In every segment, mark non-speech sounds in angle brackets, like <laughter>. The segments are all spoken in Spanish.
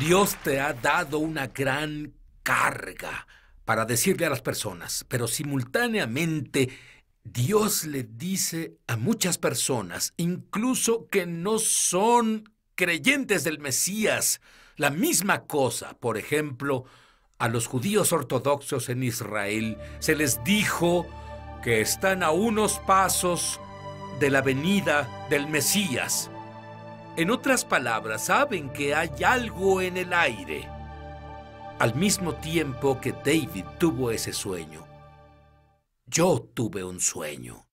Dios te ha dado una gran carga para decirle a las personas, pero simultáneamente Dios le dice a muchas personas, incluso que no son creyentes del Mesías, la misma cosa. Por ejemplo, a los judíos ortodoxos en Israel se les dijo que están a unos pasos de la venida del Mesías. En otras palabras, saben que hay algo en el aire. Al mismo tiempo que David tuvo ese sueño, yo tuve un sueño.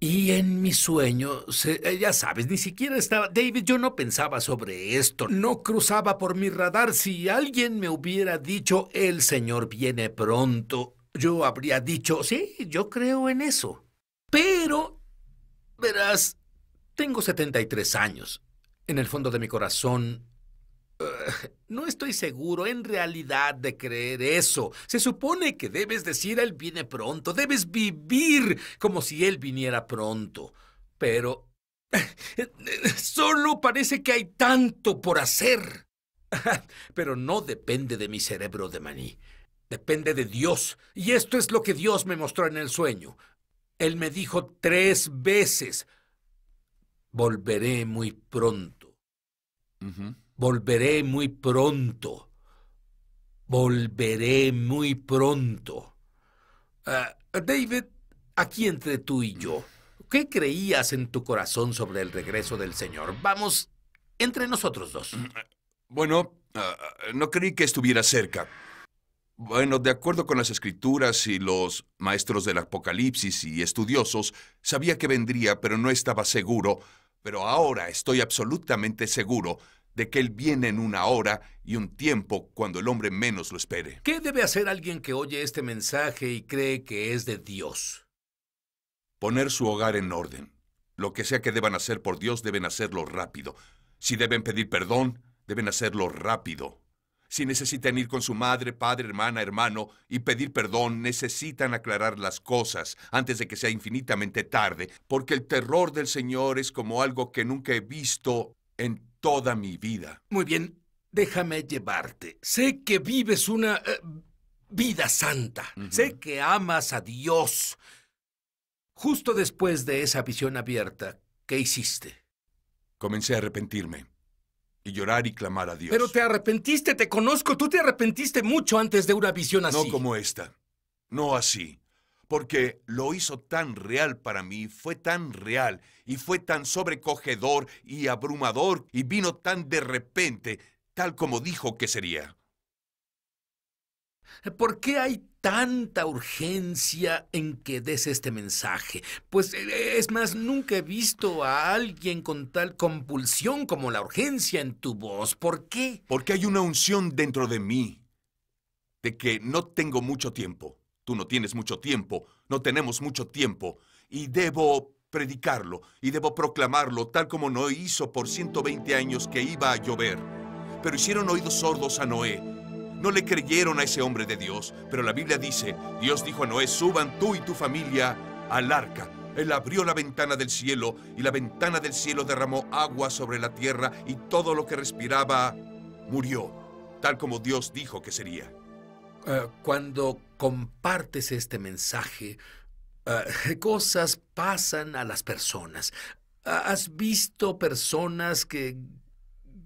Y en mi sueño, eh, ya sabes, ni siquiera estaba... David, yo no pensaba sobre esto, no cruzaba por mi radar. Si alguien me hubiera dicho, el Señor viene pronto, yo habría dicho, sí, yo creo en eso. Pero, verás, tengo 73 años. En el fondo de mi corazón, no estoy seguro en realidad de creer eso. Se supone que debes decir Él viene pronto, debes vivir como si Él viniera pronto. Pero <laughs> Solo parece que hay tanto por hacer. <laughs> Pero no depende de mi cerebro de maní. Depende de Dios. Y esto es lo que Dios me mostró en el sueño. Él me dijo tres veces, volveré muy pronto. Volveré muy pronto. Volveré muy pronto. David, aquí entre tú y yo, ¿qué creías en tu corazón sobre el regreso del Señor? Vamos, entre nosotros dos. Mm, eh, bueno, ah, ah, no creí que estuviera cerca. Bueno, de acuerdo con las escrituras y los maestros del Apocalipsis y estudiosos, sabía que vendría, pero no estaba seguro pero ahora estoy absolutamente seguro de que Él viene en una hora y un tiempo cuando el hombre menos lo espere. ¿Qué debe hacer alguien que oye este mensaje y cree que es de Dios? Poner su hogar en orden. Lo que sea que deban hacer por Dios deben hacerlo rápido. Si deben pedir perdón, deben hacerlo rápido. Si necesitan ir con su madre, padre, hermana, hermano y pedir perdón, necesitan aclarar las cosas antes de que sea infinitamente tarde, porque el terror del Señor es como algo que nunca he visto en toda mi vida. Muy bien, déjame llevarte. Sé que vives una eh, vida santa. Sé que amas a Dios. Justo después de esa visión abierta, ¿qué hiciste? Comencé a arrepentirme y llorar y clamar a Dios. Pero te arrepentiste, te conozco, tú te arrepentiste mucho antes de una visión así. No como esta, no así, porque lo hizo tan real para mí, fue tan real y fue tan sobrecogedor y abrumador y vino tan de repente, tal como dijo que sería. ¿Por qué hay tanta urgencia en que des este mensaje? Pues eh, eh, es más, nunca he visto a alguien con tal compulsión como la urgencia en tu voz. ¿Por qué? Porque hay una unción dentro de mí de que no tengo mucho tiempo. Tú no tienes mucho tiempo, no tenemos mucho tiempo, y debo predicarlo, y debo proclamarlo tal como Noé hizo por 120 años que iba a llover. Pero hicieron oídos sordos a Noé, no le creyeron a ese hombre de Dios, pero la Biblia dice, Dios dijo a Noé, suban tú y tu familia al arca. Él abrió la ventana del cielo y la ventana del cielo derramó agua sobre la tierra y todo lo que respiraba murió, tal como Dios dijo que sería. Eh, cuando compartes este mensaje, eh, <laughs> cosas pasan a las personas. ¿Has visto personas que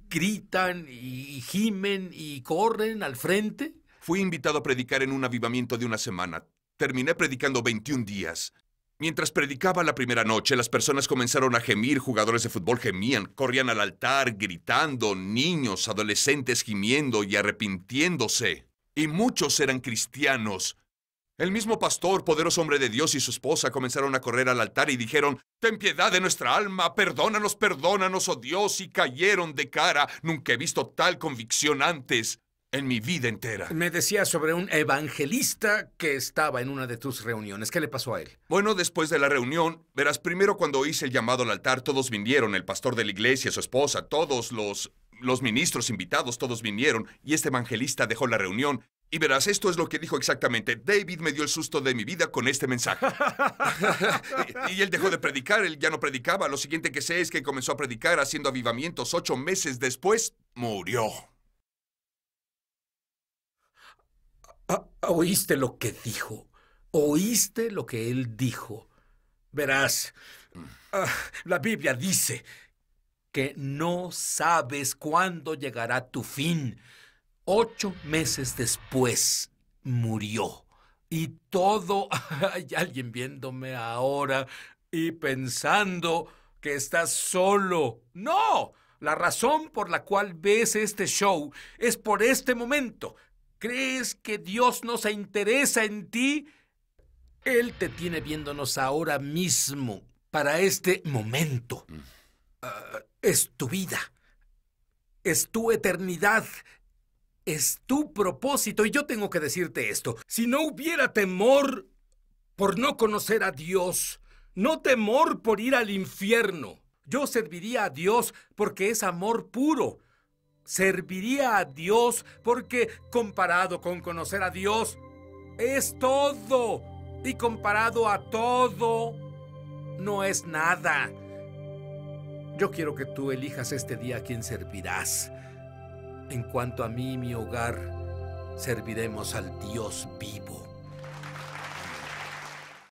gritan y gimen y corren al frente? Fui invitado a predicar en un avivamiento de una semana. Terminé predicando 21 días. Mientras predicaba la primera noche, las personas comenzaron a gemir, jugadores de fútbol gemían, corrían al altar, gritando, niños, adolescentes gimiendo y arrepintiéndose. Y muchos eran cristianos, el mismo pastor, poderoso hombre de Dios y su esposa comenzaron a correr al altar y dijeron, Ten piedad de nuestra alma, perdónanos, perdónanos, oh Dios, y cayeron de cara. Nunca he visto tal convicción antes en mi vida entera. Me decía sobre un evangelista que estaba en una de tus reuniones. ¿Qué le pasó a él? Bueno, después de la reunión, verás, primero cuando hice el llamado al altar, todos vinieron, el pastor de la iglesia, su esposa, todos los los ministros invitados todos vinieron y este evangelista dejó la reunión y verás, esto es lo que dijo exactamente. David me dio el susto de mi vida con este mensaje. <laughs> y, él dejó de predicar, él ya no predicaba. Lo siguiente que sé es que comenzó a predicar haciendo avivamientos. Ocho meses después, murió. Ah, ah, ¿Oíste lo que dijo? ¿Oíste lo que él dijo? Verás, ah, la Biblia dice que no sabes cuándo llegará tu fin. Ocho meses después murió. Y todo, <laughs> hay alguien viéndome ahora y pensando que estás solo. No, la razón por la cual ves este show es por este momento. ¿Crees que Dios no se interesa en ti? Él te tiene viéndonos ahora mismo, para este momento. Mm. Ah, es tu vida, es tu eternidad, es tu propósito y yo tengo que decirte esto. Si no hubiera temor por no conocer a Dios, no temor por ir al infierno, yo serviría a Dios porque es amor puro. Serviría a Dios porque comparado con conocer a Dios, es todo. Y comparado a todo, no es nada. Yo quiero que tú elijas este día a quien servirás. En cuanto a mí y mi hogar, serviremos al Dios vivo.